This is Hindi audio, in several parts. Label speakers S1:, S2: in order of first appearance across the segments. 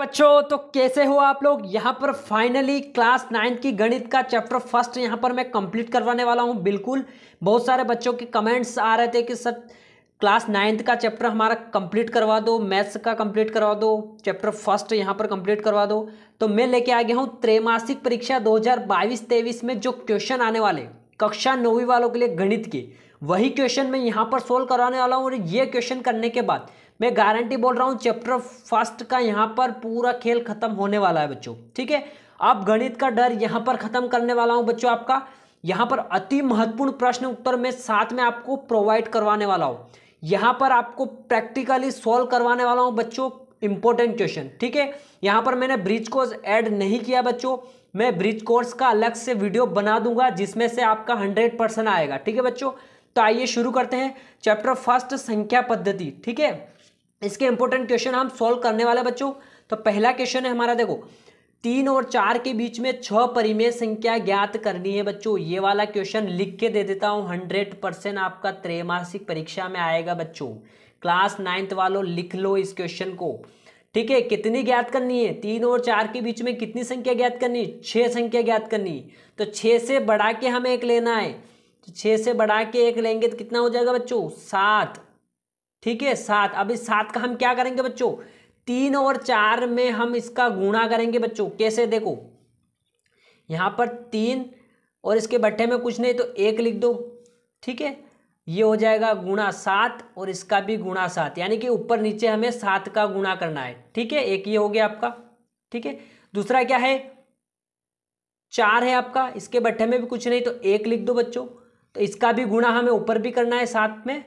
S1: बच्चों तो कैसे हो आप लोग यहाँ पर फाइनली क्लास नाइन्थ की गणित का चैप्टर फर्स्ट यहाँ पर मैं कंप्लीट करवाने वाला हूँ बिल्कुल बहुत सारे बच्चों के कमेंट्स आ रहे थे कि सर क्लास नाइन्थ का चैप्टर हमारा कंप्लीट करवा दो मैथ्स का कंप्लीट करवा दो चैप्टर फर्स्ट यहाँ पर कंप्लीट करवा दो तो मैं लेके आ गया हूँ त्रैमासिक परीक्षा दो हज़ार में जो क्वेश्चन आने वाले कक्षा नौवीं वालों के लिए गणित के वही क्वेश्चन मैं यहाँ पर सोल्व करवाने वाला हूँ और ये क्वेश्चन करने के बाद मैं गारंटी बोल रहा हूँ चैप्टर फर्स्ट का यहाँ पर पूरा खेल खत्म होने वाला है बच्चों ठीक है आप गणित का डर यहाँ पर खत्म करने वाला हूँ बच्चों आपका यहाँ पर अति महत्वपूर्ण प्रश्न उत्तर में साथ में आपको प्रोवाइड करवाने वाला हूँ यहाँ पर आपको प्रैक्टिकली सॉल्व करवाने वाला हूँ बच्चों इंपॉर्टेंट क्वेश्चन ठीक है यहाँ पर मैंने ब्रिज कोर्स ऐड नहीं किया बच्चों मैं ब्रिज कोर्स का अलग से वीडियो बना दूंगा जिसमें से आपका हंड्रेड परसेंट आएगा ठीक है बच्चों तो आइए शुरू करते हैं चैप्टर फर्स्ट संख्या पद्धति ठीक है इसके इंपॉर्टेंट क्वेश्चन हम सॉल्व करने वाले बच्चों तो पहला क्वेश्चन है हमारा देखो तीन और चार के बीच में छह परिमेय संख्या ज्ञात करनी है बच्चों ये वाला क्वेश्चन लिख के दे देता हूँ हंड्रेड परसेंट आपका त्रैमासिक परीक्षा में आएगा बच्चों क्लास नाइन्थ वालों लिख लो इस क्वेश्चन को ठीक है कितनी ज्ञात करनी है तीन और चार के बीच में कितनी संख्या ज्ञात करनी है छः संख्या ज्ञात करनी है तो छः से बढ़ा के हमें एक लेना है तो छः से बढ़ा के एक लेंगे तो कितना हो जाएगा बच्चों सात ठीक है सात अब इस सात का हम क्या करेंगे बच्चों तीन और चार में हम इसका गुणा करेंगे बच्चों कैसे देखो यहां पर तीन और इसके बट्टे में कुछ नहीं तो एक लिख दो ठीक है ये हो जाएगा गुणा सात और इसका भी गुणा सात यानी कि ऊपर नीचे हमें सात का गुणा करना है ठीक है एक ये हो गया आपका ठीक है दूसरा क्या है चार है आपका इसके बट्टे में भी कुछ नहीं तो एक लिख दो बच्चों तो इसका भी गुणा हमें ऊपर भी करना है सात में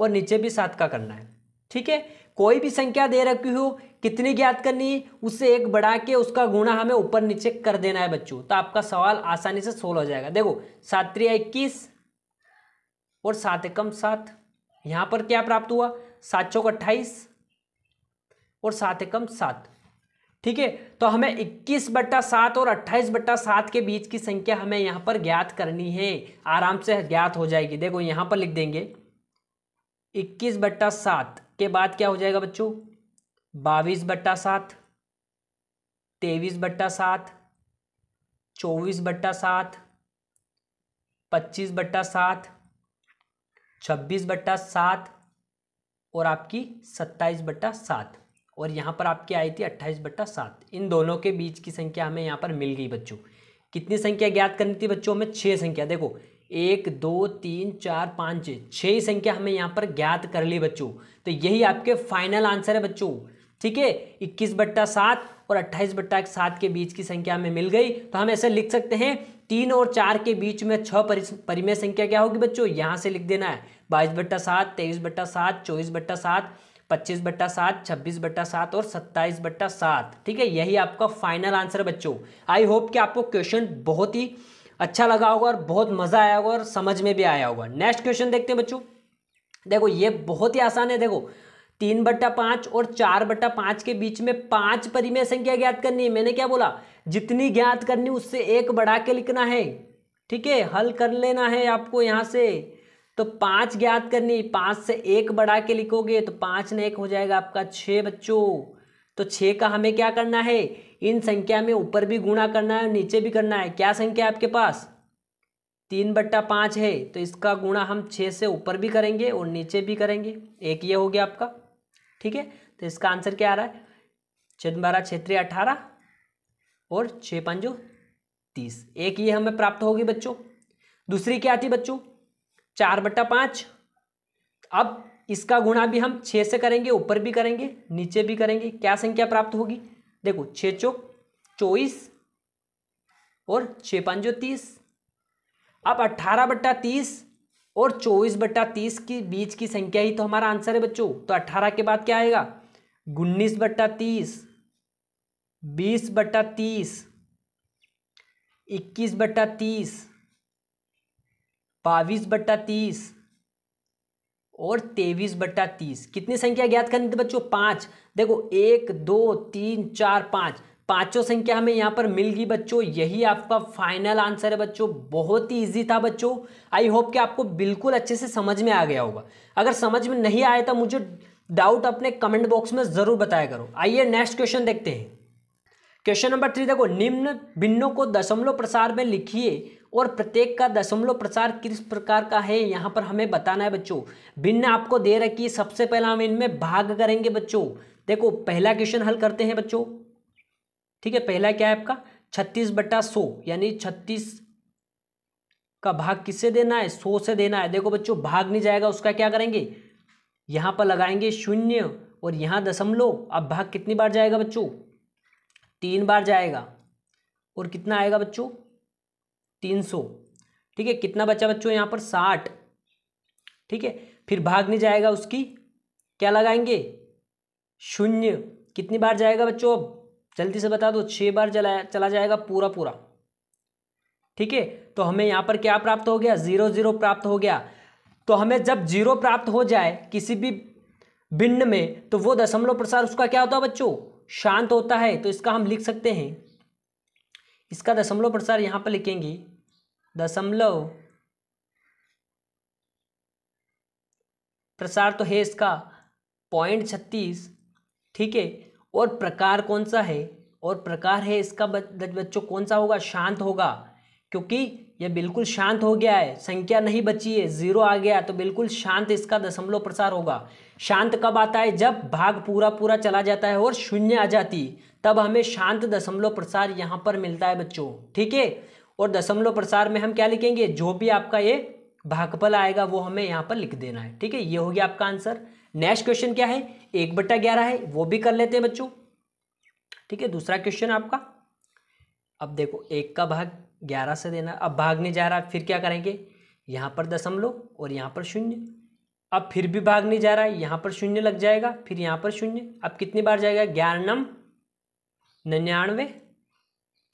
S1: और नीचे भी सात का करना है ठीक है कोई भी संख्या दे रखी हो कितनी ज्ञात करनी है उससे एक बढ़ा के उसका गुणा हमें ऊपर नीचे कर देना है बच्चों तो आपका सवाल आसानी से सोल्व हो जाएगा देखो सात त्रिया इक्कीस और सात एकम सात यहां पर क्या प्राप्त हुआ सात चौक अट्ठाईस और सात एकम सात ठीक है तो हमें इक्कीस बट्टा सात और अट्ठाईस बट्टा सात के बीच की संख्या हमें यहां पर ज्ञात करनी है आराम से ज्ञात हो जाएगी देखो यहां पर लिख देंगे इक्कीस बट्टा सात के बाद क्या हो जाएगा बच्चों बाईस बट्टा सात तेईस बट्टा सात चौबीस बट्टा सात पच्चीस बट्टा सात छब्बीस बट्टा सात और आपकी सत्ताईस बट्टा सात और यहाँ पर आपकी आई थी अट्ठाईस बट्टा सात इन दोनों के बीच की संख्या हमें यहाँ पर मिल गई बच्चों कितनी संख्या ज्ञात करनी थी बच्चों हमें छः संख्या देखो एक दो तीन चार पाँच छः संख्या हमें यहाँ पर ज्ञात कर ली बच्चों तो यही आपके फाइनल आंसर है बच्चों ठीक है इक्कीस बट्टा सात और अट्ठाईस बट्टा सात के बीच की संख्या हमें मिल गई तो हम ऐसे लिख सकते हैं तीन और चार के बीच में छः परिमेय संख्या क्या होगी बच्चों यहाँ से लिख देना है बाईस बट्टा सात तेईस बट्टा सात चौबीस बट्टा सात पच्चीस बट्टा सात छब्बीस बट्टा सात और सत्ताईस बट्टा सात ठीक है यही आपका फाइनल आंसर बच्चों आई होप कि आपको क्वेश्चन बहुत ही अच्छा लगा होगा और बहुत मज़ा आया होगा और समझ में भी आया होगा नेक्स्ट क्वेश्चन देखते हैं बच्चों देखो ये बहुत ही आसान है देखो तीन बट्टा पाँच और चार बट्टा पाँच के बीच में पाँच परिमेय संख्या ज्ञात करनी है मैंने क्या बोला जितनी ज्ञात करनी उससे एक बढ़ा के लिखना है ठीक है हल कर लेना है आपको यहाँ से तो पाँच ज्ञात करनी पाँच से एक बढ़ा के लिखोगे तो पाँच ने एक हो जाएगा आपका छः बच्चों तो छः का हमें क्या करना है इन संख्या में ऊपर भी गुणा करना है और नीचे भी करना है क्या संख्या आपके पास तीन बट्टा पाँच है तो इसका गुणा हम छः से ऊपर भी करेंगे और नीचे भी करेंगे एक ये हो गया आपका ठीक है तो इसका आंसर क्या आ रहा है छः बारह क्षेत्रीय अठारह और छः पाँचों तीस एक ये हमें प्राप्त होगी बच्चों दूसरी क्या आती बच्चों चार बट्टा पाँच अब इसका गुणा भी हम छः से करेंगे ऊपर भी करेंगे नीचे भी करेंगे क्या संख्या प्राप्त होगी देखो छः चौक चौबीस और छः पाँचो तीस अब अट्ठारह बट्टा तीस और चौबीस बट्टा तीस के बीच की संख्या ही तो हमारा आंसर है बच्चों तो अट्ठारह के बाद क्या आएगा उन्नीस बट्टा तीस बीस बट्टा तीस इक्कीस बट्टा तीस बाईस बट्टा तीस और तेईस बट्टा तीस कितनी संख्या ज्ञात करनी थी बच्चों पाँच देखो एक दो तीन चार पाँच पांचों संख्या हमें यहाँ पर मिल गई बच्चों यही आपका फाइनल आंसर है बच्चों बहुत ही इजी था बच्चों आई होप कि आपको बिल्कुल अच्छे से समझ में आ गया होगा अगर समझ में नहीं आया था मुझे डाउट अपने कमेंट बॉक्स में ज़रूर बताया करो आइए नेक्स्ट क्वेश्चन देखते हैं क्वेश्चन नंबर थ्री देखो निम्न भिन्नों को दशमलव प्रसार में लिखिए और प्रत्येक का दशमलव प्रसार किस प्रकार का है यहाँ पर हमें बताना है बच्चों भिन्न आपको दे रखी है सबसे पहला हम इनमें भाग करेंगे बच्चों देखो पहला क्वेश्चन हल करते हैं बच्चों ठीक है पहला क्या है आपका छत्तीस बट्टा सौ यानी छत्तीस का भाग किससे देना है सौ से देना है देखो बच्चों भाग नहीं जाएगा उसका क्या करेंगे यहाँ पर लगाएंगे शून्य और यहाँ दशमलव अब भाग कितनी बार जाएगा बच्चों तीन बार जाएगा और कितना आएगा बच्चों तीन सौ ठीक है कितना बचा बच्चों यहाँ पर साठ ठीक है फिर भाग नहीं जाएगा उसकी क्या लगाएंगे शून्य कितनी बार जाएगा बच्चों अब जल्दी से बता दो छः बार चलाया चला जाएगा पूरा पूरा ठीक है तो हमें यहाँ पर क्या प्राप्त हो गया जीरो जीरो प्राप्त हो गया तो हमें जब जीरो प्राप्त हो जाए किसी भी भिन्न में तो वो दशमलव प्रसार उसका क्या होता है बच्चों शांत होता है तो इसका हम लिख सकते हैं इसका दशमलव प्रसार यहाँ पर लिखेंगी दशमलव प्रसार तो है इसका पॉइंट छत्तीस ठीक है और प्रकार कौन सा है और प्रकार है इसका बच्चों कौन सा होगा शांत होगा क्योंकि ये बिल्कुल शांत हो गया है संख्या नहीं बची है जीरो आ गया तो बिल्कुल शांत इसका दशमलव प्रसार होगा शांत कब आता है जब भाग पूरा पूरा चला जाता है और शून्य आ जाती तब हमें शांत दशमलव प्रसार यहाँ पर मिलता है बच्चों ठीक है और दशमलव प्रसार में हम क्या लिखेंगे जो भी आपका ये भागफल आएगा वो हमें यहाँ पर लिख देना है ठीक है ये हो गया आपका आंसर नेक्स्ट क्वेश्चन क्या है एक बट्टा ग्यारह है वो भी कर लेते हैं बच्चों ठीक है दूसरा क्वेश्चन आपका अब देखो एक का भाग ग्यारह से देना अब भागने जा रहा है फिर क्या करेंगे यहाँ पर दशमलव और यहाँ पर शून्य अब फिर भी भागने जा रहा है यहाँ पर शून्य लग जाएगा फिर यहाँ पर शून्य अब कितनी बार जाएगा ग्यारह नम नन्यानवे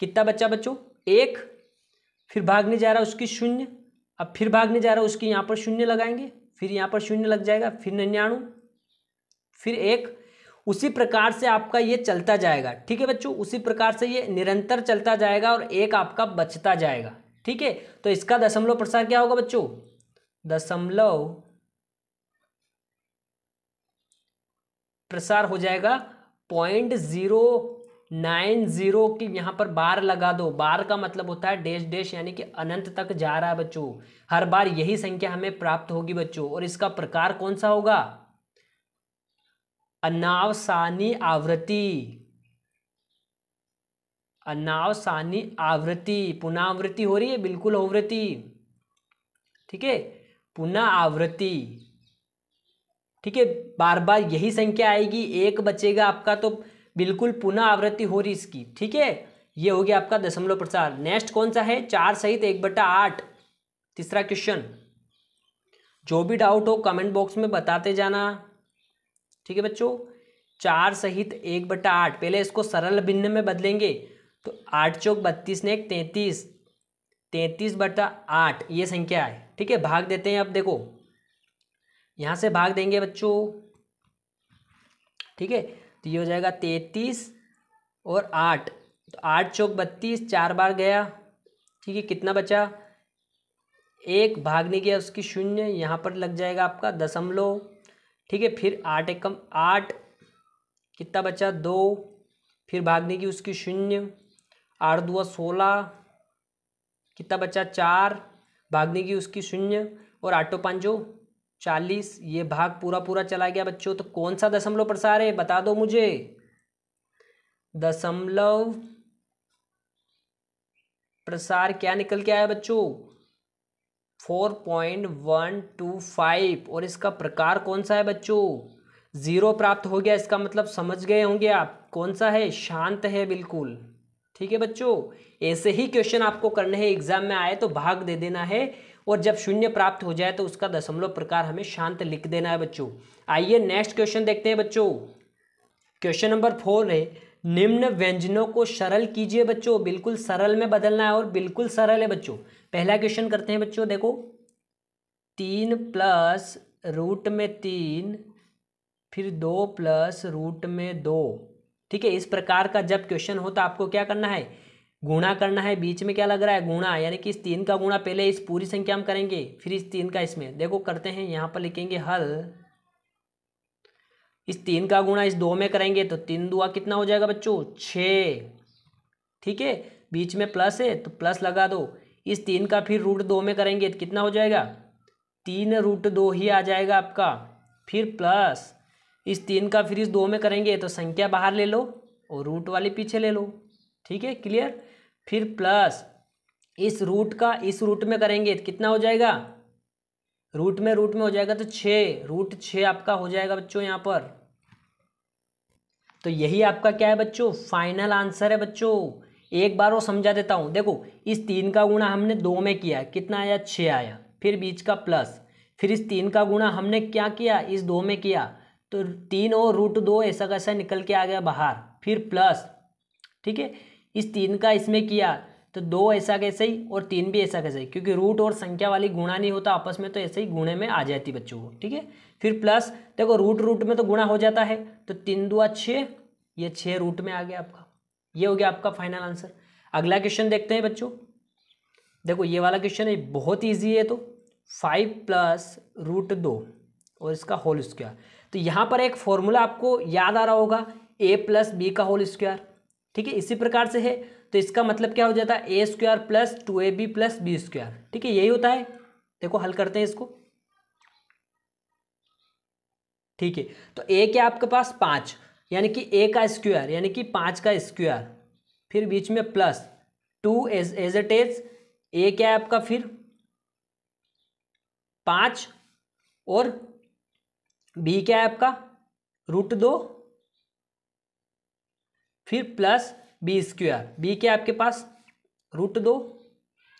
S1: कितना बच्चा बच्चों एक फिर भागने जा रहा है उसकी शून्य अब फिर भागने जा रहा है उसकी यहाँ पर शून्य लगाएंगे फिर यहाँ पर शून्य लग जाएगा फिर नन्यानवे फिर एक उसी प्रकार से आपका ये चलता जाएगा ठीक है बच्चों उसी प्रकार से ये निरंतर चलता जाएगा और एक आपका बचता जाएगा ठीक है तो इसका दशमलव प्रसार क्या होगा बच्चों दशमलव प्रसार हो जाएगा पॉइंट जीरो नाइन जीरो की यहाँ पर बार लगा दो बार का मतलब होता है डैश डैश यानी कि अनंत तक जा रहा है बच्चों हर बार यही संख्या हमें प्राप्त होगी बच्चों और इसका प्रकार कौन सा होगा अनावसानी आवृत्ति अनावसानी आवृत्ति आवृत्ति हो रही है बिल्कुल आवृत्ति ठीक है पुनः आवृत्ति ठीक है बार बार यही संख्या आएगी एक बचेगा आपका तो बिल्कुल पुनः आवृत्ति हो रही इसकी ठीक है ये हो गया आपका दशमलव प्रसार नेक्स्ट कौन सा है चार सहित एक बटा आठ तीसरा क्वेश्चन जो भी डाउट हो कमेंट बॉक्स में बताते जाना ठीक है बच्चों चार सहित एक बटा आठ पहले इसको सरल भिन्न में बदलेंगे तो आठ चौक बत्तीस ने एक तैंतीस तैंतीस बटा आठ ये संख्या है ठीक है भाग देते हैं अब देखो यहाँ से भाग देंगे बच्चों ठीक है तो ये हो जाएगा तैंतीस और आठ तो आठ चौक बत्तीस चार बार गया ठीक है कितना बचा एक भाग नहीं गया उसकी शून्य यहाँ पर लग जाएगा आपका दशमलव ठीक है फिर आठ एकम आठ कितना बचा दो फिर भागने की उसकी शून्य आठ दुआ सोलह कितना बचा चार भागने की उसकी शून्य और आठों पांचों चालीस ये भाग पूरा पूरा चला गया बच्चों तो कौन सा दशमलव प्रसार है बता दो मुझे दशमलव प्रसार क्या निकल के आया बच्चों four point one two five और इसका प्रकार कौन सा है बच्चों ज़ीरो प्राप्त हो गया इसका मतलब समझ गए होंगे आप कौन सा है शांत है बिल्कुल ठीक है बच्चों ऐसे ही क्वेश्चन आपको करने हैं एग्जाम में आए तो भाग दे देना है और जब शून्य प्राप्त हो जाए तो उसका दशमलव प्रकार हमें शांत लिख देना है बच्चों आइए नेक्स्ट क्वेश्चन देखते हैं बच्चों क्वेश्चन नंबर फोर है निम्न व्यंजनों को सरल कीजिए बच्चों बिल्कुल सरल में बदलना है और बिल्कुल सरल है बच्चों पहला क्वेश्चन करते हैं बच्चों देखो तीन प्लस रूट में तीन फिर दो प्लस रूट में दो ठीक है इस प्रकार का जब क्वेश्चन हो तो आपको क्या करना है गुणा करना है बीच में क्या लग रहा है गुणा यानी कि इस तीन का गुणा पहले इस पूरी संख्या में करेंगे फिर इस तीन का इसमें देखो करते हैं यहाँ पर लिखेंगे हल इस तीन का गुणा इस दो में करेंगे तो तीन दुआ कितना हो जाएगा बच्चों छ ठीक है बीच में प्लस है तो प्लस लगा दो इस तीन का फिर रूट दो में करेंगे तो कितना हो जाएगा तीन रूट दो ही आ जाएगा आपका फिर प्लस इस तीन का फिर इस दो में करेंगे तो संख्या बाहर ले लो और रूट वाले पीछे ले लो ठीक है क्लियर फिर प्लस इस रूट का इस रूट में करेंगे तो कितना हो जाएगा रूट में रूट में हो जाएगा तो छः रूट छ आपका हो जाएगा बच्चों यहाँ पर तो यही आपका क्या है बच्चों फाइनल आंसर है बच्चों एक बार और समझा देता हूँ देखो इस तीन का गुणा हमने दो में किया कितना आया छः आया फिर बीच का प्लस फिर इस तीन का गुणा हमने क्या किया इस दो में किया तो तीन और रूट दो ऐसा कैसा निकल के आ गया बाहर फिर प्लस ठीक है इस तीन का इसमें किया तो दो ऐसा कैसे ही और तीन भी ऐसा कैसे ही क्योंकि रूट और संख्या वाली गुणा नहीं होता आपस में तो ऐसे ही गुणे में आ जाती बच्चों को ठीक है फिर प्लस देखो रूट रूट में तो गुणा हो जाता है तो तीन दुआ छः ये छः रूट में आ गया आपका ये हो गया आपका फाइनल आंसर अगला क्वेश्चन देखते हैं बच्चों देखो ये वाला क्वेश्चन है बहुत इजी है तो फाइव प्लस रूट दो और इसका होल स्क्वायर तो यहाँ पर एक फॉर्मूला आपको याद आ रहा होगा ए प्लस बी का होल स्क्वायर ठीक है इसी प्रकार से है तो इसका मतलब क्या हो जाता है A square plus two A B plus B square ठीक है यही होता है देखो हल करते हैं इसको ठीक है तो ए क्या आपके पास पाँच यानी कि ए का स्क्वायर यानी कि पाँच का स्क्वायर फिर बीच में plus two as as at as A क्या है आपका फिर पाँच और बी क्या है आपका रूट दो फिर प्लस बी स्क्वायर बी क्या है आपके पास रूट दो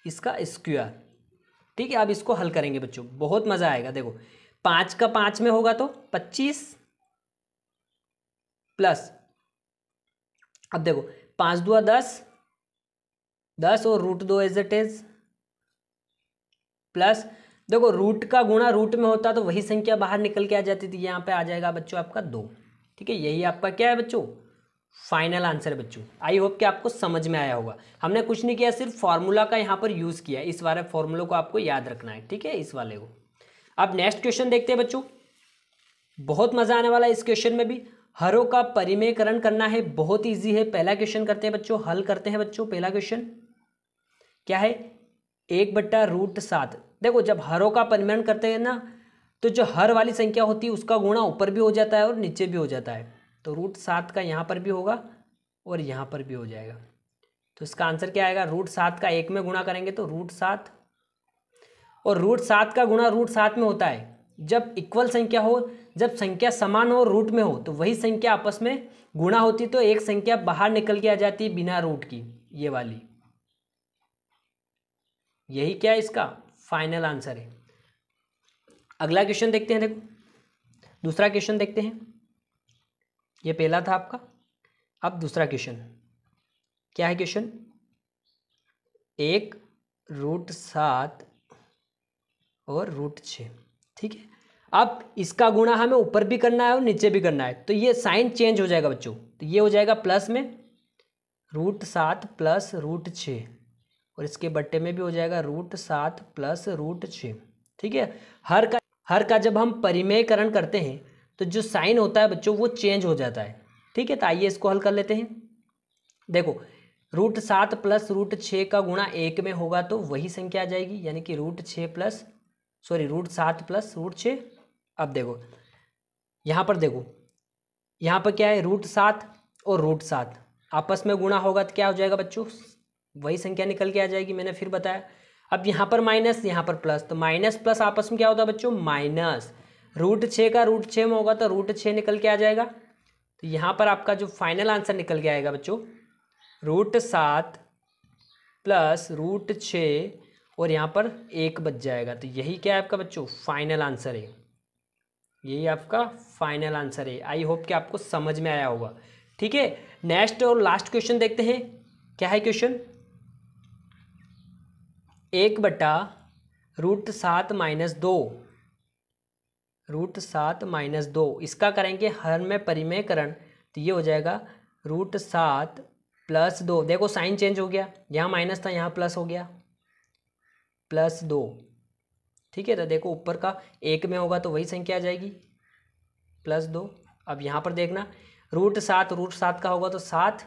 S1: इसका स्क्वायर ठीक है अब इसको हल करेंगे बच्चों बहुत मज़ा आएगा देखो पाँच का पाँच में होगा तो पच्चीस प्लस अब देखो पाँच दुआ दस दस और रूट दो एज इट इज प्लस देखो रूट का गुणा रूट में होता तो वही संख्या बाहर निकल के आ जाती थी यहाँ पे आ जाएगा बच्चों आपका दो ठीक है यही आपका क्या है बच्चों फाइनल आंसर है बच्चों आई होप कि आपको समझ में आया होगा हमने कुछ नहीं किया सिर्फ फार्मूला का यहाँ पर यूज़ किया इस वाले फार्मूला को आपको याद रखना है ठीक है इस वाले को अब नेक्स्ट क्वेश्चन देखते हैं बच्चों बहुत मज़ा आने वाला है इस क्वेश्चन में भी हरों का परिमेयकरण करना है बहुत ईजी है पहला क्वेश्चन करते हैं बच्चों हल करते हैं बच्चों पहला क्वेश्चन क्या है एक बट्टा रूट सात देखो जब हरों का परिमेयन करते हैं ना तो जो हर वाली संख्या होती है उसका गुणा ऊपर भी हो जाता है और नीचे भी हो जाता है तो रूट सात का यहाँ पर भी होगा और यहाँ पर भी हो जाएगा तो इसका आंसर क्या आएगा रूट सात का एक में गुणा करेंगे तो रूट सात और रूट सात का गुणा रूट सात में होता है जब इक्वल संख्या हो जब संख्या समान हो रूट में हो तो वही संख्या आपस में गुणा होती तो एक संख्या बाहर निकल के आ जाती बिना रूट की ये वाली यही क्या है इसका फाइनल आंसर है अगला क्वेश्चन देखते हैं देखो दूसरा क्वेश्चन देखते हैं ये पहला था आपका अब दूसरा क्वेश्चन क्या है क्वेश्चन एक रूट सात और रूट छ ठीक है अब इसका गुणा हमें ऊपर भी करना है और नीचे भी करना है तो ये साइन चेंज हो जाएगा बच्चों तो ये हो जाएगा प्लस में रूट सात प्लस रूट छः और इसके बट्टे में भी हो जाएगा रूट सात प्लस रूट छः ठीक है हर का हर का जब हम परिमेयकरण करते हैं तो जो साइन होता है बच्चों वो चेंज हो जाता है ठीक है तो आइए इसको हल कर लेते हैं देखो रूट सात प्लस रूट छः का गुणा एक में होगा तो वही संख्या आ जाएगी यानी कि रूट छः प्लस सॉरी रूट सात प्लस रूट छः अब देखो यहाँ पर देखो यहाँ पर क्या है रूट सात और रूट सात आपस में गुणा होगा तो क्या हो जाएगा बच्चों वही संख्या निकल के आ जाएगी मैंने फिर बताया अब यहाँ पर माइनस यहाँ पर प्लस तो माइनस प्लस आपस में क्या होता है बच्चों माइनस रूट छः का रूट छः में होगा तो रूट छः निकल के आ जाएगा तो यहाँ पर आपका जो फाइनल आंसर निकल के आएगा बच्चों रूट सात प्लस रूट छः और यहाँ पर एक बच जाएगा तो यही क्या है आपका बच्चों फाइनल आंसर है यही आपका फाइनल आंसर है आई होप कि आपको समझ में आया होगा ठीक है नेक्स्ट और लास्ट क्वेश्चन देखते हैं क्या है क्वेश्चन एक बट्टा रूट सात माइनस दो रूट सात माइनस दो इसका करेंगे हर में परिमेयकरण तो ये हो जाएगा रूट सात प्लस दो देखो साइन चेंज हो गया यहाँ माइनस था यहाँ प्लस हो गया प्लस दो ठीक है तो देखो ऊपर का एक में होगा तो वही संख्या आ जाएगी प्लस दो अब यहाँ पर देखना रूट सात रूट सात का होगा तो सात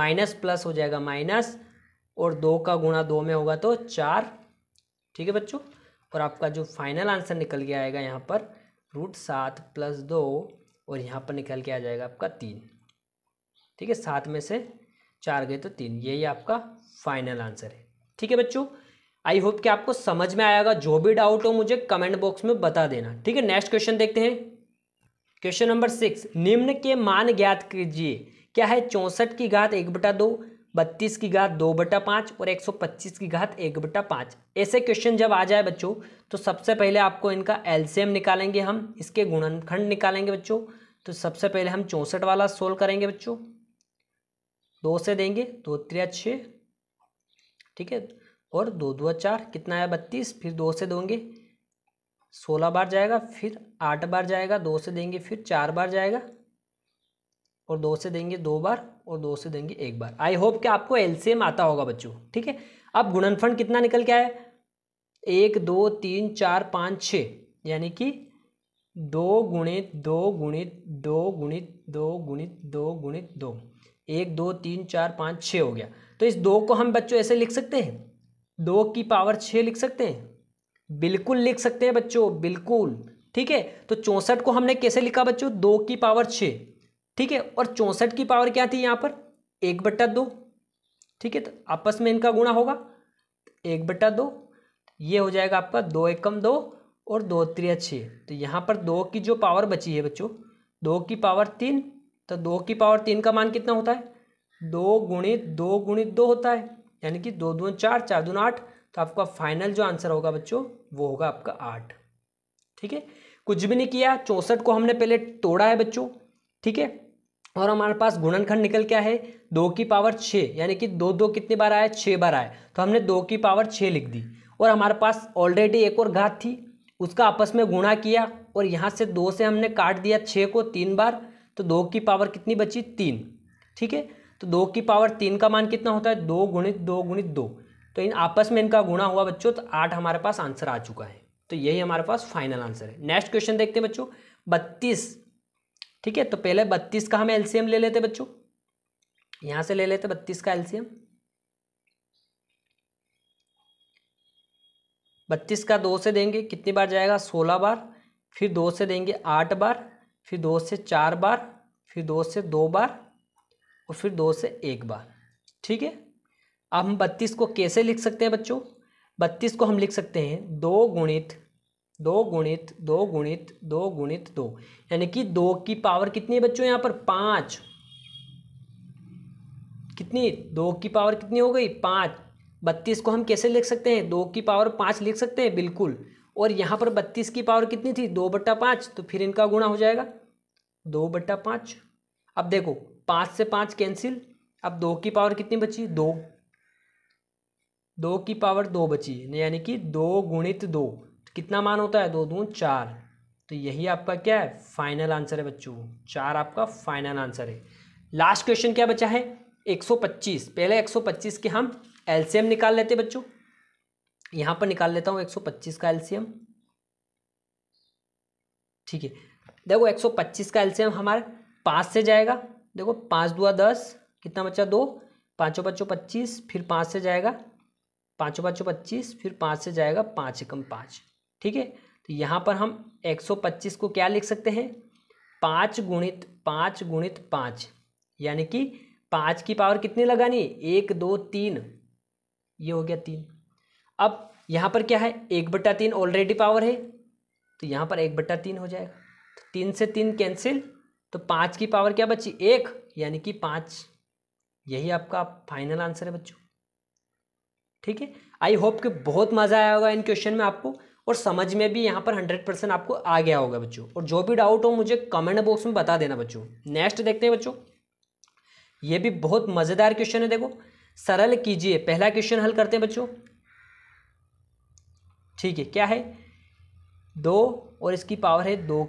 S1: माइनस प्लस हो जाएगा माइनस और दो का गुणा दो में होगा तो चार ठीक है बच्चों और आपका जो फाइनल आंसर निकल के आएगा यहाँ पर रूट सात प्लस दो और यहाँ पर निकल के आ जाएगा आपका तीन ठीक है सात में से चार गए तो तीन यही आपका फाइनल आंसर है ठीक है बच्चों आई होप कि आपको समझ में आएगा जो भी डाउट हो मुझे कमेंट बॉक्स में बता देना ठीक है नेक्स्ट क्वेश्चन देखते हैं क्वेश्चन नंबर सिक्स निम्न के मान ज्ञात कीजिए क्या है चौंसठ की घात एक बटा दो बत्तीस की घात दो बटा पाँच और एक सौ पच्चीस की घात एक बटा पाँच ऐसे क्वेश्चन जब आ जाए बच्चों तो सबसे पहले आपको इनका एलसीएम निकालेंगे हम इसके गुणनखंड निकालेंगे बच्चों तो सबसे पहले हम चौंसठ वाला सोल्व करेंगे बच्चों दो से देंगे दो त्रिया छः ठीक है और दो दो चार कितना आया बत्तीस फिर दो से दोगे सोलह बार जाएगा फिर आठ बार जाएगा दो से देंगे फिर चार बार जाएगा और दो से देंगे दो बार और दो से देंगे एक बार आई होप कि आपको एलसीएम आता होगा बच्चों ठीक है अब गुणनफंड कितना निकल के आया एक दो तीन चार पाँच छः यानी कि दो गुणित दो गुणित दो गुणित दो गुणित दो गुणित दो एक दो तीन चार पाँच छः हो गया तो इस दो को हम बच्चों ऐसे लिख सकते हैं दो की पावर छः लिख सकते हैं बिल्कुल लिख सकते हैं बच्चों बिल्कुल ठीक है तो चौंसठ को हमने कैसे लिखा बच्चों दो की पावर छः ठीक है और चौंसठ की पावर क्या थी यहाँ पर एक बट्टा दो ठीक है तो आपस में इनका गुणा होगा एक बट्टा दो ये हो जाएगा आपका दो एकम दो और दो त्रिया छः तो यहाँ पर दो की जो पावर बची है बच्चों दो की पावर तीन तो दो की पावर तीन का मान कितना होता है दो गुणित दो गुणित दो होता है यानी कि दो दून चार चार दून आठ तो आपका फाइनल जो आंसर होगा बच्चों वो होगा आपका आठ ठीक है कुछ भी नहीं किया चौंसठ को हमने पहले तोड़ा है बच्चों ठीक है और हमारे पास गुणनखंड निकल क्या है दो की पावर छः यानी कि दो दो कितने बार आया छः बार आया तो हमने दो की पावर छः लिख दी और हमारे पास ऑलरेडी एक और घात थी उसका आपस में गुणा किया और यहाँ से दो से हमने काट दिया छः को तीन बार तो दो की पावर कितनी बची तीन ठीक है तो दो की पावर तीन का मान कितना होता है दो गुणित दो गुणित दो तो इन आपस में इनका गुणा हुआ बच्चों तो आठ हमारे पास आंसर आ चुका है तो यही हमारे पास फाइनल आंसर है नेक्स्ट क्वेश्चन देखते हैं बच्चों बत्तीस ठीक है तो पहले बत्तीस का हम एलसीएम ले लेते बच्चों यहाँ से ले लेते बत्तीस का एलसीएम बत्तीस का दो से देंगे कितनी बार जाएगा सोलह बार फिर दो से देंगे आठ बार फिर दो से चार बार फिर दो से दो बार और फिर दो से एक बार ठीक है अब हम बत्तीस को कैसे लिख सकते हैं बच्चों बत्तीस को हम लिख सकते हैं दो गुणित दो गुणित दो गुणित दो गुणित दो यानी कि दो की पावर कितनी है बच्चों यहाँ पर पाँच कितनी दो की पावर कितनी हो गई पाँच बत्तीस को हम कैसे लिख सकते हैं दो की पावर पाँच लिख सकते हैं बिल्कुल और यहाँ पर बत्तीस की पावर कितनी थी दो बट्टा पाँच तो फिर इनका गुणा हो जाएगा दो बट्टा पाँच अब देखो पाँच से पाँच कैंसिल अब दो की पावर कितनी बची दो दो की पावर दो बची यानी कि दो गुणित दो कितना मान होता है दो दो चार तो यही आपका क्या है फाइनल आंसर है बच्चों चार आपका फाइनल आंसर है लास्ट क्वेश्चन क्या बचा है 125 पहले 125 के हम एलसीएम निकाल लेते बच्चों यहाँ पर निकाल लेता हूँ 125 का एलसीएम ठीक है देखो 125 का एलसीएम हमारे पाँच से जाएगा देखो पाँच दुआ दस कितना बचा दो पाँचों पाँचों पच्चीस फिर पाँच से जाएगा पाँचों पाँचों पच्चीस फिर पाँच से जाएगा पाँच एकम पाँच ठीक है तो यहाँ पर हम एक सौ पच्चीस को क्या लिख सकते हैं पाँच गुणित पाँच गुणित पाँच यानी कि पाँच की पावर कितनी लगानी एक दो तीन ये हो गया तीन अब यहाँ पर क्या है एक बट्टा तीन ऑलरेडी पावर है तो यहाँ पर एक बट्टा तीन हो जाएगा तो तीन से तीन कैंसिल तो पाँच की पावर क्या बची एक यानी कि पाँच यही आपका फाइनल आंसर है बच्चों ठीक है आई होप कि बहुत मज़ा आया होगा इन क्वेश्चन में आपको और समझ में भी यहाँ पर हंड्रेड परसेंट आपको आ गया होगा बच्चों और जो भी डाउट हो मुझे कमेंट बॉक्स में बता देना बच्चों नेक्स्ट देखते हैं बच्चों ये भी बहुत मज़ेदार क्वेश्चन है देखो सरल कीजिए पहला क्वेश्चन हल करते हैं बच्चों ठीक है क्या है दो और इसकी पावर है दो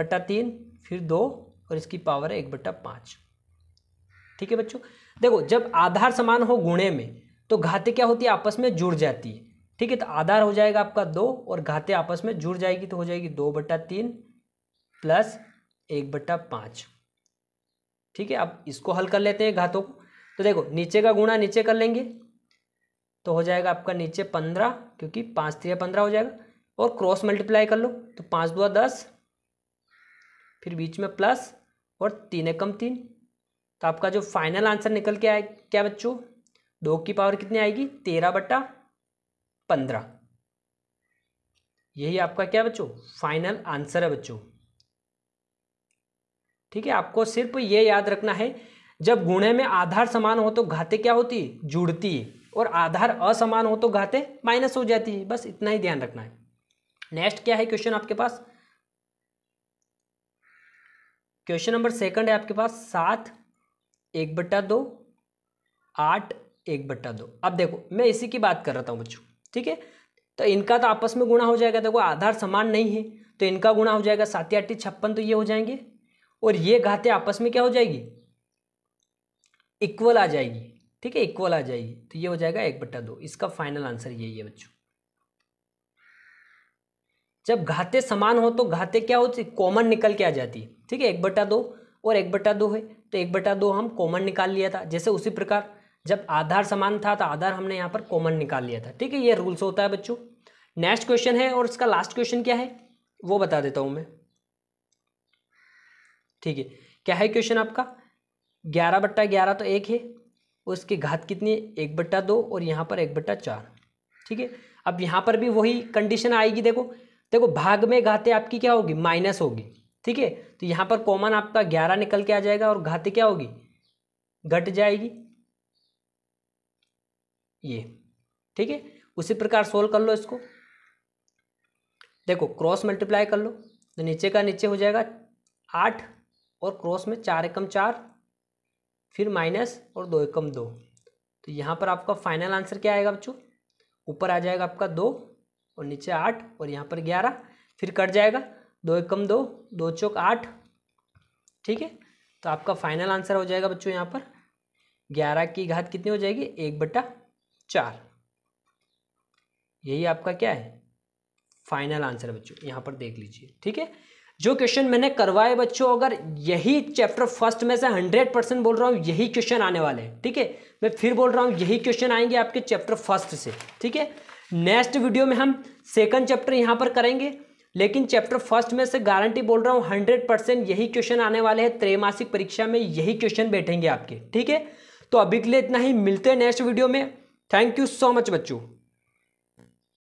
S1: बट्टा तीन फिर दो और इसकी पावर है एक बट्टा पाँच ठीक है बच्चों देखो जब आधार समान हो गुणे में तो घाते क्या होती है आपस में जुड़ जाती है ठीक है तो आधार हो जाएगा आपका दो और घाते आपस में जुड़ जाएगी तो हो जाएगी दो बट्टा तीन प्लस एक बट्टा पाँच ठीक है अब इसको हल कर लेते हैं घातों को तो देखो नीचे का गुणा नीचे कर लेंगे तो हो जाएगा आपका नीचे पंद्रह क्योंकि पाँच तीन पंद्रह हो जाएगा और क्रॉस मल्टीप्लाई कर लो तो पाँच दो दस फिर बीच में प्लस और तीन एकम तीन तो आपका जो फाइनल आंसर निकल के आए क्या बच्चों दो की पावर कितनी आएगी तेरह बट्टा पंद्रह यही आपका क्या बच्चों फाइनल आंसर है बच्चों ठीक है आपको सिर्फ ये याद रखना है जब गुणे में आधार समान हो तो घाते क्या होती जुड़ती है और आधार असमान हो तो घाते माइनस हो जाती है बस इतना ही ध्यान रखना है नेक्स्ट क्या है क्वेश्चन आपके पास क्वेश्चन नंबर सेकंड है आपके पास सात एक बट्टा दो आठ एक बट्टा दो अब देखो मैं इसी की बात कर रहा हूँ बच्चों ठीक है तो इनका तो आपस में गुणा हो जाएगा देखो आधार समान नहीं है तो इनका गुणा हो जाएगा सात आठ छप्पन तो ये हो जाएंगे और ये घाते आपस में क्या हो जाएगी इक्वल आ जाएगी ठीक है इक्वल आ जाएगी तो ये हो जाएगा एक बट्टा दो इसका फाइनल आंसर यही है बच्चों जब घाते समान हो तो घाते क्या होती कॉमन निकल के आ जाती है ठीक है एक बटा दो और एक बटा दो है तो एक बटा दो हम कॉमन निकाल लिया था जैसे उसी प्रकार जब आधार समान था तो आधार हमने यहाँ पर कॉमन निकाल लिया था ठीक है ये रूल्स होता है बच्चों नेक्स्ट क्वेश्चन है और इसका लास्ट क्वेश्चन क्या है वो बता देता हूँ मैं ठीक है क्या है क्वेश्चन आपका ग्यारह बट्टा ग्यारह तो एक है उसकी घात कितनी है एक बट्टा दो और यहाँ पर एक बट्टा चार ठीक है अब यहाँ पर भी वही कंडीशन आएगी देखो देखो भाग में घाते आपकी क्या होगी माइनस होगी ठीक है तो यहाँ पर कॉमन आपका ग्यारह निकल के आ जाएगा और घाते क्या होगी घट जाएगी ये ठीक है उसी प्रकार सोल्व कर लो इसको देखो क्रॉस मल्टीप्लाई कर लो तो नीचे का नीचे हो जाएगा आठ और क्रॉस में चार एकम चार फिर माइनस और दो एकम दो तो यहाँ पर आपका फाइनल आंसर क्या आएगा बच्चों ऊपर आ जाएगा आपका दो और नीचे आठ और यहाँ पर ग्यारह फिर कट जाएगा दो एकम दो दो चौक आठ ठीक है तो आपका फाइनल आंसर हो जाएगा बच्चों यहाँ पर ग्यारह की घात कितनी हो जाएगी एक बट्टा चार यही आपका क्या है फाइनल आंसर बच्चों यहाँ पर देख लीजिए ठीक है जो क्वेश्चन मैंने करवाए बच्चों अगर यही चैप्टर फर्स्ट में से हंड्रेड परसेंट बोल रहा हूँ यही क्वेश्चन आने वाले हैं ठीक है मैं फिर बोल रहा हूँ यही क्वेश्चन आएंगे आपके चैप्टर फर्स्ट से ठीक है नेक्स्ट वीडियो में हम सेकंड चैप्टर यहाँ पर करेंगे लेकिन चैप्टर फर्स्ट में से गारंटी बोल रहा हूँ हंड्रेड परसेंट यही क्वेश्चन आने वाले हैं त्रैमासिक परीक्षा में यही क्वेश्चन बैठेंगे आपके ठीक है तो अभी के लिए इतना ही मिलते हैं नेक्स्ट वीडियो में थैंक यू सो मच बच्चों